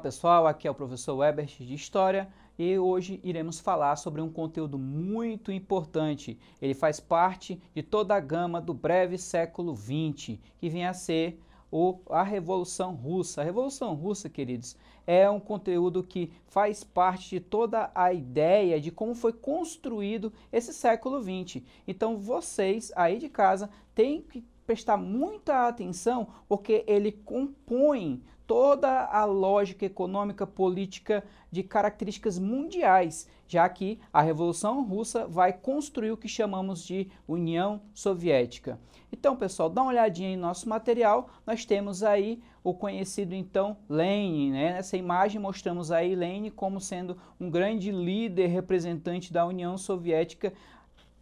pessoal, aqui é o professor Weber de História e hoje iremos falar sobre um conteúdo muito importante. Ele faz parte de toda a gama do breve século XX, que vem a ser o, a Revolução Russa. A Revolução Russa, queridos, é um conteúdo que faz parte de toda a ideia de como foi construído esse século XX. Então vocês aí de casa têm que prestar muita atenção porque ele compõe toda a lógica econômica política de características mundiais, já que a Revolução Russa vai construir o que chamamos de União Soviética. Então, pessoal, dá uma olhadinha em nosso material. Nós temos aí o conhecido então Lenin, né? Nessa imagem mostramos aí Lenin como sendo um grande líder representante da União Soviética,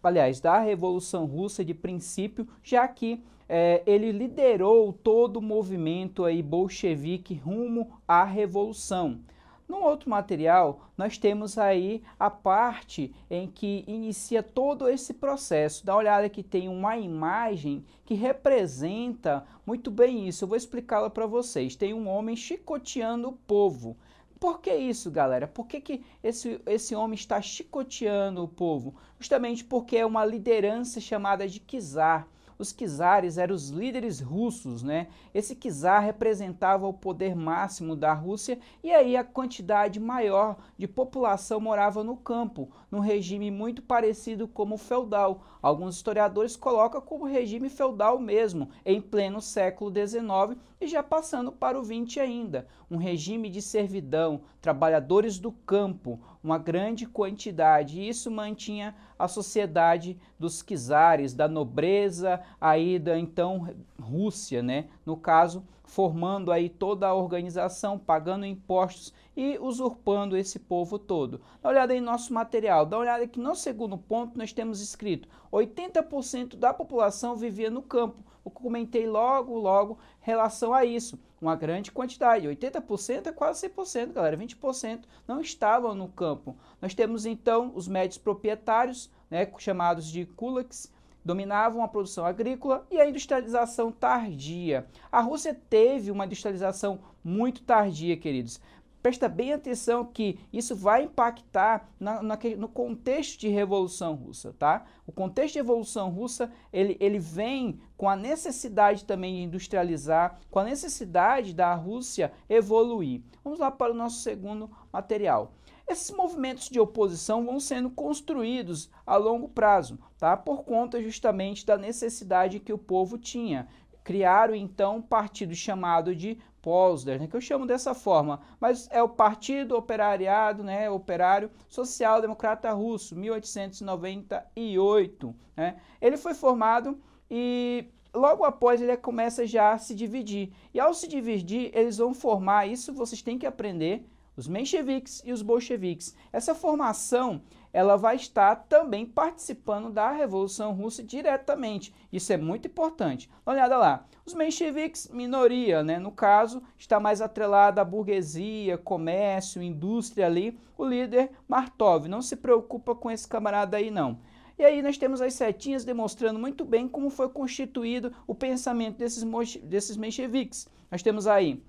aliás, da Revolução Russa de princípio, já que é, ele liderou todo o movimento aí bolchevique rumo à revolução. No outro material, nós temos aí a parte em que inicia todo esse processo. Dá uma olhada que tem uma imagem que representa muito bem isso. Eu vou explicá-la para vocês. Tem um homem chicoteando o povo. Por que isso, galera? Por que, que esse, esse homem está chicoteando o povo? Justamente porque é uma liderança chamada de Kizar. Os czares eram os líderes russos, né? Esse czar representava o poder máximo da Rússia e aí a quantidade maior de população morava no campo, num regime muito parecido como o feudal. Alguns historiadores colocam como regime feudal mesmo, em pleno século XIX e já passando para o XX ainda. Um regime de servidão, trabalhadores do campo, uma grande quantidade. E isso mantinha a sociedade dos czares, da nobreza, aí da então Rússia, né? No caso, formando aí toda a organização, pagando impostos e usurpando esse povo todo. Dá uma olhada em nosso material, dá uma olhada que no segundo ponto nós temos escrito 80% da população vivia no campo. Eu comentei logo, logo, relação a isso. Uma grande quantidade, 80% é quase 100%, galera, 20% não estavam no campo. Nós temos então os médios proprietários, né, chamados de kulaks, dominavam a produção agrícola e a industrialização tardia. A Rússia teve uma industrialização muito tardia, queridos. Presta bem atenção que isso vai impactar na, na, no contexto de Revolução Russa, tá? O contexto de Revolução Russa, ele, ele vem com a necessidade também de industrializar, com a necessidade da Rússia evoluir. Vamos lá para o nosso segundo material. Esses movimentos de oposição vão sendo construídos a longo prazo, tá? por conta justamente da necessidade que o povo tinha. Criaram então um partido chamado de POSDER, né? que eu chamo dessa forma, mas é o Partido Operariado, né? Operário Social Democrata Russo, 1898. Né? Ele foi formado e logo após ele começa já a se dividir. E ao se dividir, eles vão formar, isso vocês têm que aprender, os mencheviques e os bolcheviques. Essa formação ela vai estar também participando da Revolução Russa diretamente. Isso é muito importante. Dá uma olhada lá. Os mencheviques, minoria, né? no caso, está mais atrelada à burguesia, comércio, indústria ali. O líder Martov não se preocupa com esse camarada aí não. E aí nós temos as setinhas demonstrando muito bem como foi constituído o pensamento desses, desses mencheviques. Nós temos aí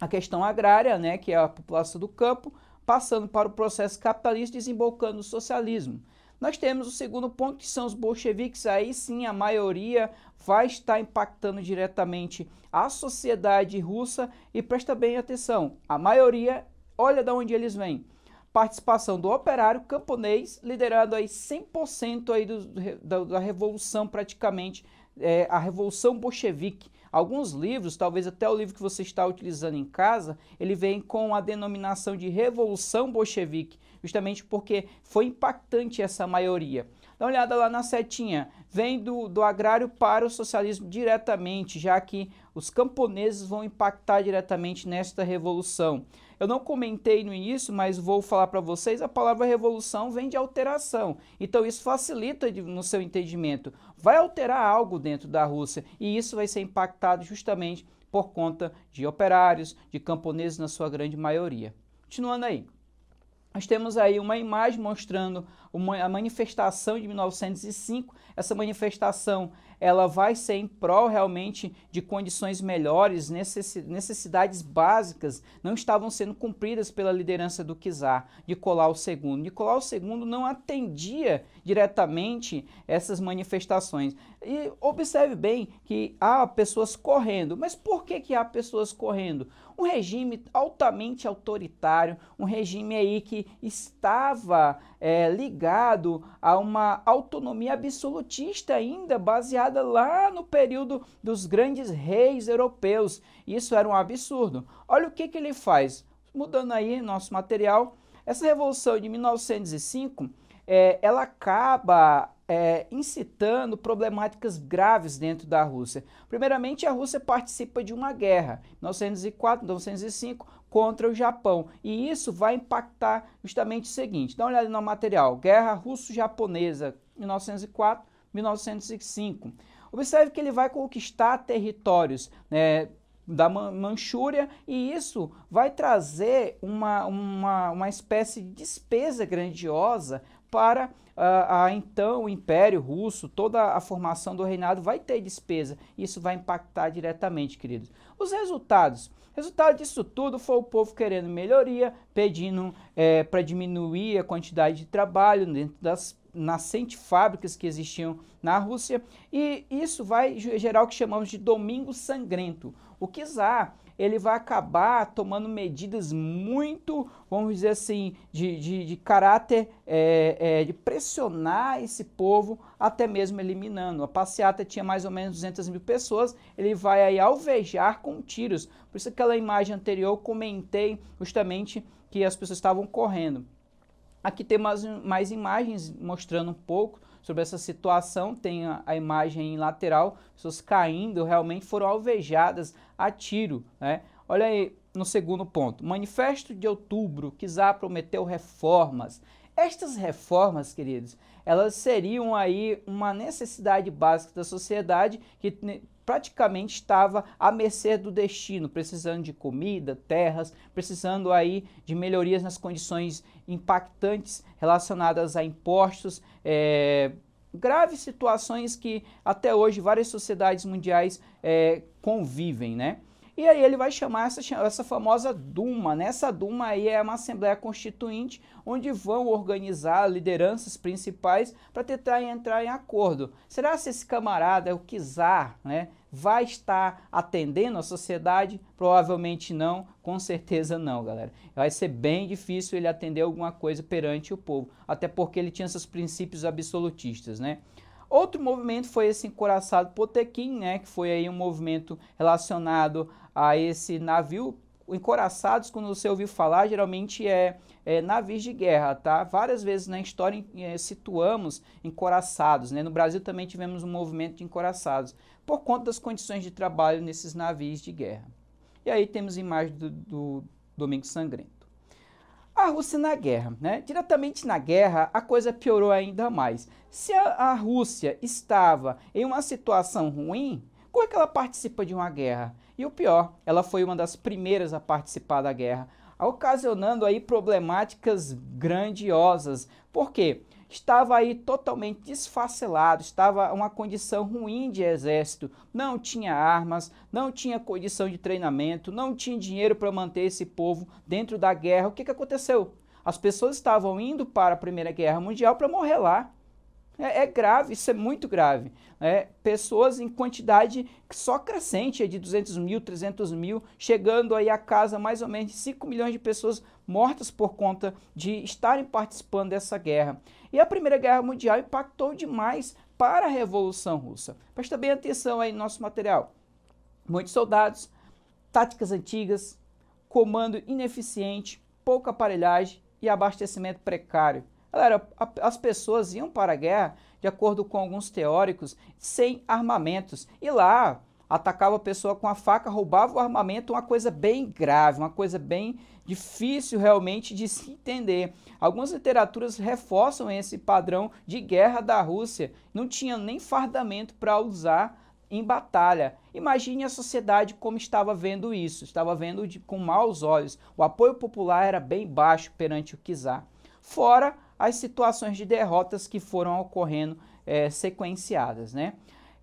a questão agrária, né, que é a população do campo, passando para o processo capitalista, desembocando no socialismo. Nós temos o segundo ponto, que são os bolcheviques. Aí sim, a maioria vai estar impactando diretamente a sociedade russa. E presta bem atenção: a maioria, olha de onde eles vêm. Participação do operário camponês, liderando aí 100% aí do, da, da revolução, praticamente, é, a revolução bolchevique Alguns livros, talvez até o livro que você está utilizando em casa, ele vem com a denominação de Revolução Bolchevique, justamente porque foi impactante essa maioria. Dá uma olhada lá na setinha, vem do, do agrário para o socialismo diretamente, já que os camponeses vão impactar diretamente nesta revolução. Eu não comentei no início, mas vou falar para vocês, a palavra revolução vem de alteração. Então isso facilita no seu entendimento. Vai alterar algo dentro da Rússia e isso vai ser impactado justamente por conta de operários, de camponeses na sua grande maioria. Continuando aí. Nós temos aí uma imagem mostrando uma, a manifestação de 1905. Essa manifestação ela vai ser em prol realmente de condições melhores, necessidades básicas não estavam sendo cumpridas pela liderança do Kizar, Nicolau II. Nicolau II não atendia diretamente essas manifestações. E observe bem que há pessoas correndo, mas por que, que há pessoas correndo? um regime altamente autoritário, um regime aí que estava é, ligado a uma autonomia absolutista ainda, baseada lá no período dos grandes reis europeus. Isso era um absurdo. Olha o que, que ele faz. Mudando aí nosso material, essa revolução de 1905, é, ela acaba é, incitando problemáticas graves dentro da Rússia. Primeiramente, a Rússia participa de uma guerra, 1904, 1905, contra o Japão. E isso vai impactar justamente o seguinte: dá uma olhada no material, Guerra Russo-Japonesa, 1904, 1905. Observe que ele vai conquistar territórios né, da Manchúria e isso vai trazer uma, uma, uma espécie de despesa grandiosa para a, ah, a, então o Império Russo, toda a formação do reinado vai ter despesa. Isso vai impactar diretamente, queridos. Os resultados. Resultado disso tudo foi o povo querendo melhoria, pedindo é, para diminuir a quantidade de trabalho dentro das nascente fábricas que existiam na Rússia, e isso vai gerar o que chamamos de domingo sangrento. O czar ele vai acabar tomando medidas muito, vamos dizer assim, de, de, de caráter é, é, de pressionar esse povo, até mesmo eliminando. A passeata tinha mais ou menos 200 mil pessoas, ele vai aí alvejar com tiros. Por isso aquela imagem anterior eu comentei justamente que as pessoas estavam correndo. Aqui tem mais, mais imagens mostrando um pouco sobre essa situação, tem a, a imagem lateral, pessoas caindo, realmente foram alvejadas a tiro, né? Olha aí no segundo ponto, manifesto de outubro, que Kizar prometeu reformas. Estas reformas, queridos, elas seriam aí uma necessidade básica da sociedade que praticamente estava à mercê do destino, precisando de comida, terras, precisando aí de melhorias nas condições impactantes relacionadas a impostos, é, graves situações que até hoje várias sociedades mundiais é, convivem, né? E aí ele vai chamar essa, essa famosa Duma. Nessa né? Duma aí é uma Assembleia Constituinte, onde vão organizar lideranças principais para tentar entrar em acordo. Será se esse camarada, o Kizar, né, vai estar atendendo a sociedade? Provavelmente não, com certeza não, galera. Vai ser bem difícil ele atender alguma coisa perante o povo, até porque ele tinha esses princípios absolutistas, né? Outro movimento foi esse encoraçado Potequim, né, que foi aí um movimento relacionado a esse navio encoraçados, quando você ouviu falar, geralmente é, é navios de guerra, tá? Várias vezes na história é, situamos encoraçados, né? No Brasil também tivemos um movimento de encoraçados, por conta das condições de trabalho nesses navios de guerra. E aí temos imagem do, do Domingo Sangrento a Rússia na guerra. Né? Diretamente na guerra, a coisa piorou ainda mais. Se a, a Rússia estava em uma situação ruim, como é que ela participa de uma guerra? E o pior, ela foi uma das primeiras a participar da guerra, ocasionando aí problemáticas grandiosas. Por quê? estava aí totalmente desfacelado, estava uma condição ruim de exército, não tinha armas, não tinha condição de treinamento, não tinha dinheiro para manter esse povo dentro da guerra. O que, que aconteceu? As pessoas estavam indo para a Primeira Guerra Mundial para morrer lá. É, é grave, isso é muito grave. É, pessoas em quantidade só crescente, é de 200 mil, 300 mil, chegando aí a casa mais ou menos 5 milhões de pessoas mortas por conta de estarem participando dessa guerra. E a Primeira Guerra Mundial impactou demais para a Revolução Russa. Presta bem atenção aí no nosso material. Muitos soldados, táticas antigas, comando ineficiente, pouca aparelhagem e abastecimento precário. Galera, as pessoas iam para a guerra, de acordo com alguns teóricos, sem armamentos. E lá atacava a pessoa com a faca, roubava o armamento, uma coisa bem grave, uma coisa bem difícil realmente de se entender. Algumas literaturas reforçam esse padrão de guerra da Rússia. Não tinha nem fardamento para usar em batalha. Imagine a sociedade como estava vendo isso, estava vendo de, com maus olhos. O apoio popular era bem baixo perante o czar. Fora as situações de derrotas que foram ocorrendo é, sequenciadas, né?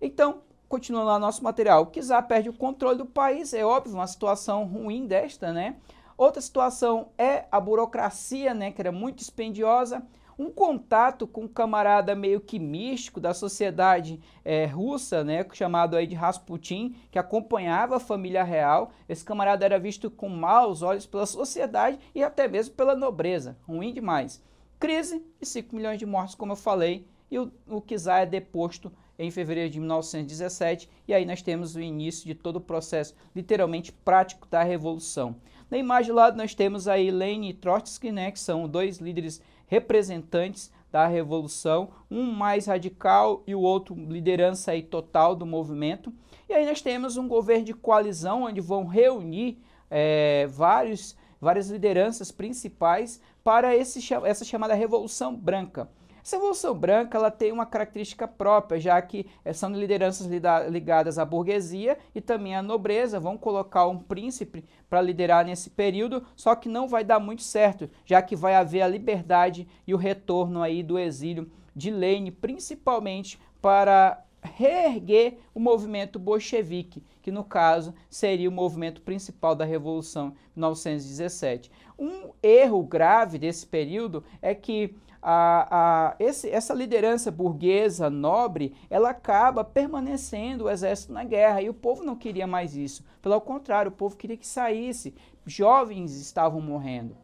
Então, continuando lá nosso material, o Kizar perde o controle do país, é óbvio, uma situação ruim desta, né? Outra situação é a burocracia, né, que era muito dispendiosa, um contato com um camarada meio que místico da sociedade é, russa, né, chamado aí de Rasputin, que acompanhava a família real. Esse camarada era visto com maus olhos pela sociedade e até mesmo pela nobreza, ruim demais crise e 5 milhões de mortos, como eu falei, e o, o Kizar é deposto em fevereiro de 1917, e aí nós temos o início de todo o processo literalmente prático da Revolução. Na imagem do lado nós temos aí Lenin e Trotsky, né, que são dois líderes representantes da Revolução, um mais radical e o outro liderança aí total do movimento. E aí nós temos um governo de coalizão, onde vão reunir é, vários, várias lideranças principais para esse, essa chamada Revolução Branca. Essa Revolução Branca ela tem uma característica própria, já que eh, são lideranças ligadas à burguesia e também à nobreza, vão colocar um príncipe para liderar nesse período, só que não vai dar muito certo, já que vai haver a liberdade e o retorno aí do exílio de Lenin, principalmente para reerguer o movimento bolchevique, que no caso seria o movimento principal da Revolução 1917. Um erro grave desse período é que a, a, esse, essa liderança burguesa nobre ela acaba permanecendo o exército na guerra e o povo não queria mais isso. Pelo contrário, o povo queria que saísse. Jovens estavam morrendo.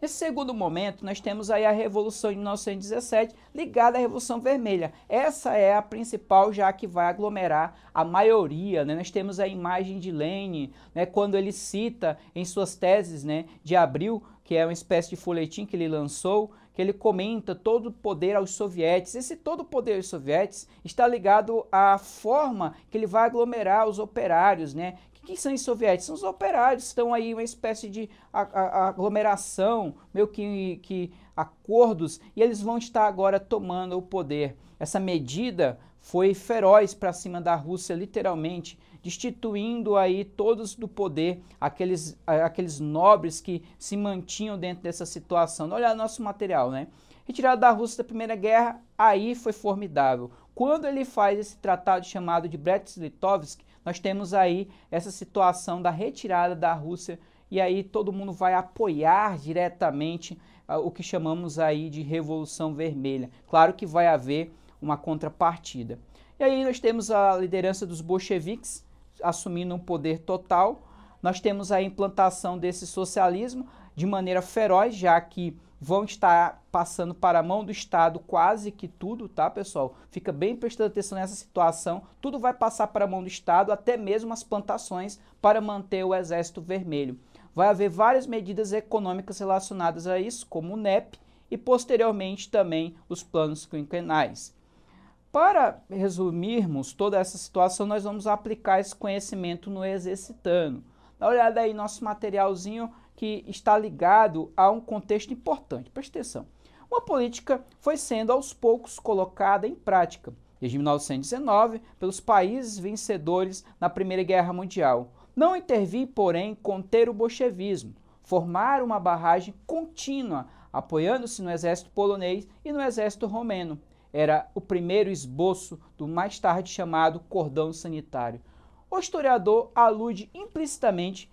Nesse segundo momento, nós temos aí a Revolução de 1917 ligada à Revolução Vermelha. Essa é a principal, já que vai aglomerar a maioria. Né? Nós temos a imagem de Lenin, né, quando ele cita em suas teses né, de abril, que é uma espécie de folhetim que ele lançou, que ele comenta todo o poder aos sovietes. Esse todo o poder aos sovietes está ligado à forma que ele vai aglomerar os operários, né? que são os soviéticos? São os operários, estão aí uma espécie de aglomeração, meio que, que acordos, e eles vão estar agora tomando o poder. Essa medida foi feroz para cima da Rússia, literalmente, destituindo aí todos do poder, aqueles, aqueles nobres que se mantinham dentro dessa situação. Olha nosso material, né? Retirado da Rússia da Primeira Guerra, aí foi formidável. Quando ele faz esse tratado chamado de Brest-Litovsk, nós temos aí essa situação da retirada da Rússia e aí todo mundo vai apoiar diretamente ah, o que chamamos aí de revolução vermelha. Claro que vai haver uma contrapartida. E aí nós temos a liderança dos bolcheviques assumindo um poder total. Nós temos a implantação desse socialismo de maneira feroz, já que vão estar passando para a mão do Estado quase que tudo, tá, pessoal? Fica bem prestando atenção nessa situação. Tudo vai passar para a mão do Estado, até mesmo as plantações, para manter o Exército Vermelho. Vai haver várias medidas econômicas relacionadas a isso, como o NEP e posteriormente também os planos quinquenais. Para resumirmos toda essa situação, nós vamos aplicar esse conhecimento no exercitando. Dá uma olhada aí nosso materialzinho que está ligado a um contexto importante. Preste atenção. Uma política foi sendo aos poucos colocada em prática, desde 1919, pelos países vencedores na Primeira Guerra Mundial. Não intervir, porém, conter o bolchevismo, formar uma barragem contínua, apoiando-se no exército polonês e no exército romeno. Era o primeiro esboço do mais tarde chamado cordão sanitário. O historiador alude implicitamente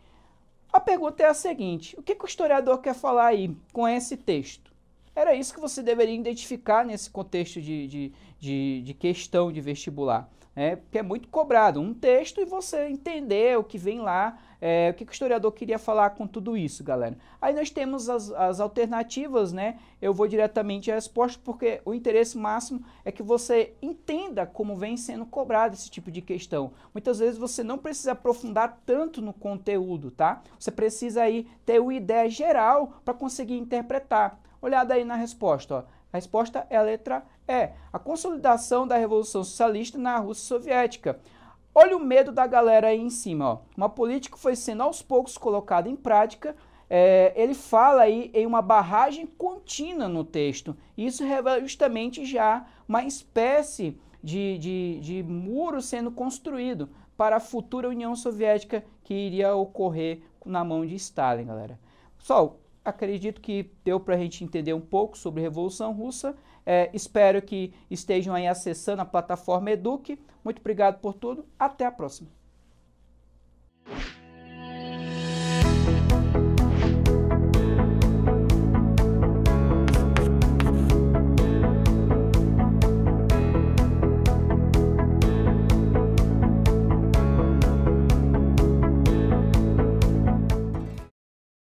a pergunta é a seguinte: o que, que o historiador quer falar aí com esse texto? Era isso que você deveria identificar nesse contexto de, de, de, de questão de vestibular é, porque é muito cobrado. Um texto e você entender o que vem lá, é, o que o historiador queria falar com tudo isso, galera. Aí nós temos as, as alternativas, né? Eu vou diretamente à resposta, porque o interesse máximo é que você entenda como vem sendo cobrado esse tipo de questão. Muitas vezes você não precisa aprofundar tanto no conteúdo, tá? Você precisa aí ter uma ideia geral para conseguir interpretar. Olhada aí na resposta, ó. A resposta é a letra E. A consolidação da Revolução Socialista na Rússia Soviética. Olha o medo da galera aí em cima. Ó. Uma política foi sendo aos poucos colocada em prática. É, ele fala aí em uma barragem contínua no texto. Isso revela justamente já uma espécie de, de, de muro sendo construído para a futura União Soviética que iria ocorrer na mão de Stalin, galera. Pessoal, acredito que deu para a gente entender um pouco sobre a Revolução Russa. É, espero que estejam aí acessando a plataforma Eduque. Muito obrigado por tudo. Até a próxima.